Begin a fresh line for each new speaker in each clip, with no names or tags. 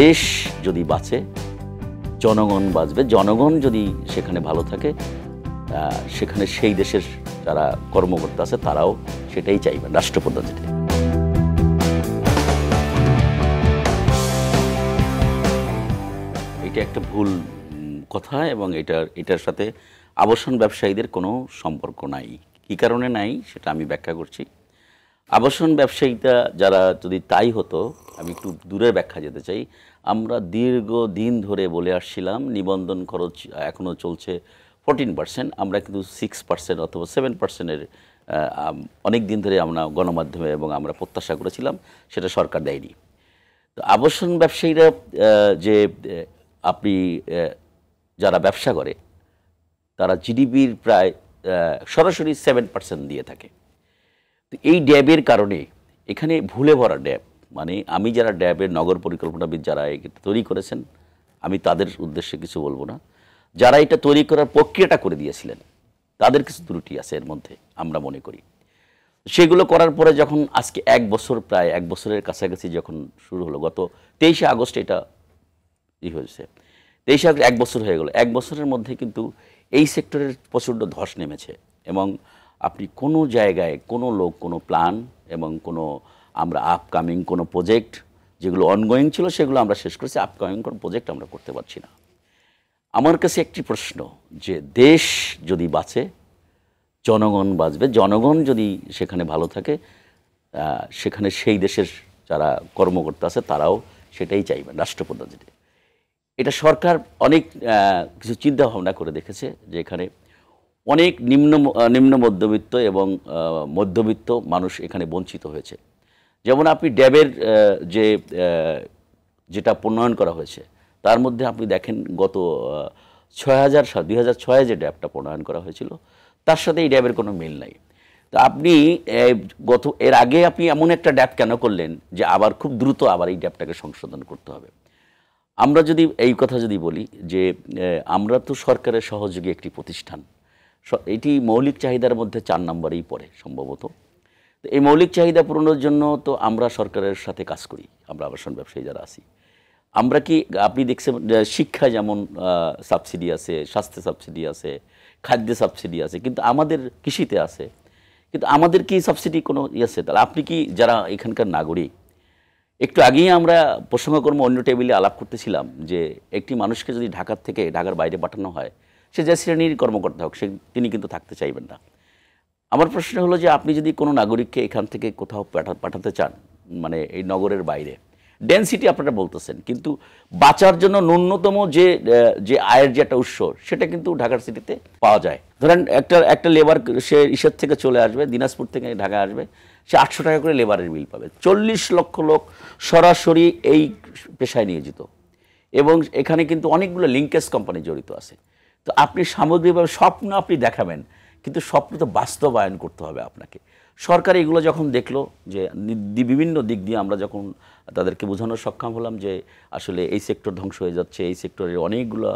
দেশ যদি বাঁচে জনগণ বাঁচবে জনগণ যদি সেখানে ভালো থাকে সেখানে সেই দেশের যারা কর্মকর্তা আছে তারাও সেটাই চাইবে রাষ্ট্রপ্রধান এটা একটা ভুল কথা এবং এটার এটার সাথে আবাসন ব্যবসায়ীদের কোনো সম্পর্ক নাই কী কারণে নাই সেটা আমি ব্যাখ্যা করছি আবাসন ব্যবসায়ীটা যারা যদি তাই হতো আমি একটু দূরে ব্যাখ্যা যেতে চাই আমরা দীর্ঘ দিন ধরে বলে আসছিলাম নিবন্ধন খরচ এখনও চলছে ফোরটিন পার্সেন্ট আমরা কিন্তু সিক্স পার্সেন্ট অথবা সেভেন পার্সেন্টের অনেক দিন ধরে আমরা গণমাধ্যমে এবং আমরা প্রত্যাশা করেছিলাম সেটা সরকার দেয়নি তো আবাসন ব্যবসায়ীরা যে আপনি যারা ব্যবসা করে তারা জিডিপির প্রায় সরাসরি সেভেন পার্সেন্ট দিয়ে থাকে তো এই ড্যাবের কারণে এখানে ভুলে ভরা ড্যাব মানে আমি যারা ড্যাবের নগর পরিকল্পনাবিদ যারা তৈরি করেছেন আমি তাদের উদ্দেশ্যে কিছু বলবো না যারা এটা তৈরি করার প্রক্রিয়াটা করে দিয়েছিলেন তাদের কিছু ত্রুটি আছে এর মধ্যে আমরা মনে করি সেগুলো করার পরে যখন আজকে এক বছর প্রায় এক বছরের কাছাকাছি যখন শুরু হলো গত তেইশে আগস্ট এটা ই হয়েছে তেইশে আগস্ট এক বছর হয়ে গেল এক বছরের মধ্যে কিন্তু এই সেক্টরের প্রচণ্ড ধস নেমেছে এবং আপনি কোনো জায়গায় কোনো লোক কোনো প্ল্যান এবং কোনো আমরা আপকামিং কোনো প্রজেক্ট যেগুলো অনগোয়িং ছিল সেগুলো আমরা শেষ করেছি আপকামিং কোনো প্রজেক্ট আমরা করতে পারছি না আমার কাছে একটি প্রশ্ন যে দেশ যদি বাঁচে জনগণ বাঁচবে জনগণ যদি সেখানে ভালো থাকে সেখানে সেই দেশের যারা কর্মকর্তা আছে তারাও সেটাই চাইবেন রাষ্ট্রপ্রধান যেটা এটা সরকার অনেক কিছু চিন্তাভাবনা করে দেখেছে যে এখানে অনেক নিম্ন নিম্ন মধ্যবিত্ত এবং মধ্যবিত্ত মানুষ এখানে বঞ্চিত হয়েছে যেমন আপনি ড্যাবের যে যেটা প্রণয়ন করা হয়েছে তার মধ্যে আপনি দেখেন গত ছয় হাজার সাত দুই হাজার ছয়ে যে ড্যাবটা প্রণয়ন করা হয়েছিল তার সাথে এই ড্যাবের কোনো মিল নাই তো আপনি গত এর আগে আপনি এমন একটা ড্যাব কেন করলেন যে আবার খুব দ্রুত আবার এই ড্যাবটাকে সংশোধন করতে হবে আমরা যদি এই কথা যদি বলি যে আমরা তো সরকারের সহযোগী একটি প্রতিষ্ঠান এটি মৌলিক চাহিদার মধ্যে চার নম্বরেই পড়ে সম্ভবত তো এই মৌলিক চাহিদা পূরণের জন্য তো আমরা সরকারের সাথে কাজ করি আমরা আবাসন ব্যবসায়ী যারা আছি আমরা কি আপনি দেখছেন শিক্ষা যেমন সাবসিডি আছে স্বাস্থ্য সাবসিডি আছে খাদ্য সাবসিডি আছে কিন্তু আমাদের কৃষিতে আছে কিন্তু আমাদের কি সাবসিডি কোনো ইয়ে আছে তাহলে আপনি কি যারা এখানকার নাগরিক একটু আগেই আমরা প্রসঙ্গকর্ম অন্য টেবিলে আলাপ করতেছিলাম যে একটি মানুষকে যদি ঢাকার থেকে ঢাকার বাইরে পাঠানো হয় সে যে শ্রেণীর কর্মকর্তা হোক সে তিনি কিন্তু থাকতে চাইবেন না আমার প্রশ্ন হলো যে আপনি যদি কোনো নাগরিককে এখান থেকে কোথাও পাঠাতে চান মানে এই নগরের বাইরে ডেন্সিটি আপনারা বলতেছেন কিন্তু বাঁচার জন্য ন্যূনতম যে যে আয়ের যে একটা উৎস সেটা কিন্তু ঢাকার সিটিতে পাওয়া যায় ধরেন একটা একটা লেবার সে ইসের থেকে চলে আসবে দিনাজপুর থেকে ঢাকা আসবে সে আটশো টাকা করে লেবারের বিল পাবে চল্লিশ লক্ষ লোক সরাসরি এই পেশায় নিয়োজিত এবং এখানে কিন্তু অনেকগুলো লিঙ্কেজ কোম্পানি জড়িত আছে তো আপনি সামগ্রিকভাবে স্বপ্ন আপনি দেখাবেন কিন্তু স্বপ্ন তো বাস্তবায়ন করতে হবে আপনাকে সরকার এগুলো যখন দেখলো যে বিভিন্ন দিক দিয়ে আমরা যখন তাদেরকে বোঝানোর সক্ষম হলাম যে আসলে এই সেক্টর ধ্বংস হয়ে যাচ্ছে এই সেক্টরের অনেকগুলো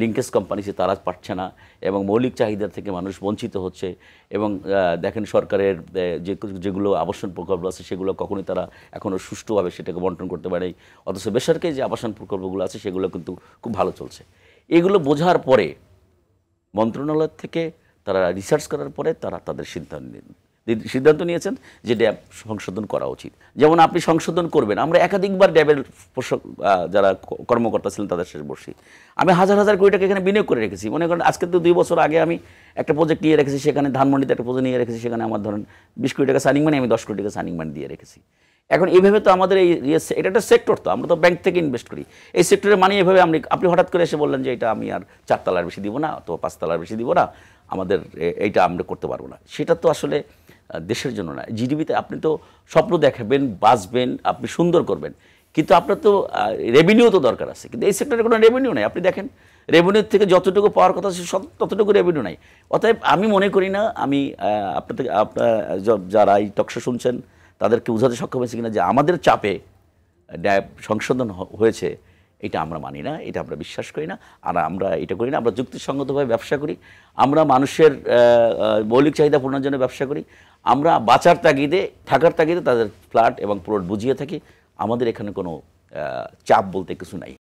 লিঙ্কেজ কোম্পানিসে তারা পাচ্ছে না এবং মৌলিক চাহিদা থেকে মানুষ বঞ্চিত হচ্ছে এবং দেখেন সরকারের যে যেগুলো আবাসন প্রকল্প আছে সেগুলো কখনোই তারা এখনও সুষ্ঠুভাবে সেটাকে বন্টন করতে পারে অথচ বেসরকারি যে আবাসন প্রকল্পগুলো আছে সেগুলো কিন্তু খুব ভালো চলছে এগুলো বোঝার পরে মন্ত্রণালয় থেকে তারা রিসার্চ করার পরে তারা তাদের সিদ্ধান্ত সিদ্ধান্ত নিয়েছেন যে ড্যাব সংশোধন করা উচিত যেমন আপনি সংশোধন করবেন আমরা একাধিকবার ড্যাবের যারা কর্মকর্তা ছিলেন তাদের শেষ বসি আমি হাজার হাজার কোটি টাকা এখানে বিনিয়োগ করে রেখেছি মনে করেন আজকে তো দুই বছর আগে আমি একটা প্রজেক্ট নিয়ে রেখেছি সেখানে ধানমন্ডিতে একটা প্রজেক্ট নিয়ে রেখেছি সেখানে আমার ধরেন বিশ কোটি টাকা সাইনিং মানি আমি দশ কোটি টাকা সাইনিং মানি দিয়ে রেখেছি এখন এইভাবে তো আমাদের এই ইয়ে এটা একটা সেক্টর তো আমরা তো ব্যাংক থেকে ইনভেস্ট করি এই সেক্টরে মানে এভাবে আপনি আপনি হঠাৎ করে এসে বললেন যে এটা আমি আর চারতলার বেশি দিব না অথবা পাঁচতলার বেশি দিব না আমাদের এইটা আমরা করতে পারবো না সেটা তো আসলে দেশের জন্য না জিডিপিতে আপনি তো স্বপ্ন দেখাবেন বাঁচবেন আপনি সুন্দর করবেন কিন্তু আপনার তো রেভিনিউ তো দরকার আছে কিন্তু এই সেক্টরে কোনো রেভিনিউ নেই আপনি দেখেন রেভিনিউ থেকে যতটুকু পাওয়ার কথা সে ততটুকু রেভিনিউ নাই অতএব আমি মনে করি না আমি আপনার থেকে আপনার যারা এই টকশো শুনছেন তাদেরকে বোঝাতে সক্ষম হয়েছে কিনা যে আমাদের চাপে ড্যাব সংশোধন হয়েছে এটা আমরা মানি না এটা আমরা বিশ্বাস করি না আর আমরা এটা করি না আমরা যুক্তিসঙ্গতভাবে ব্যবসা করি আমরা মানুষের মৌলিক চাহিদা পূর্ণের জন্য ব্যবসা করি আমরা বাঁচার তাগিদে থাকার তাগিদে তাদের ফ্ল্যাট এবং প্লট বুঝিয়ে থাকি আমাদের এখানে কোনো চাপ বলতে কিছু নাই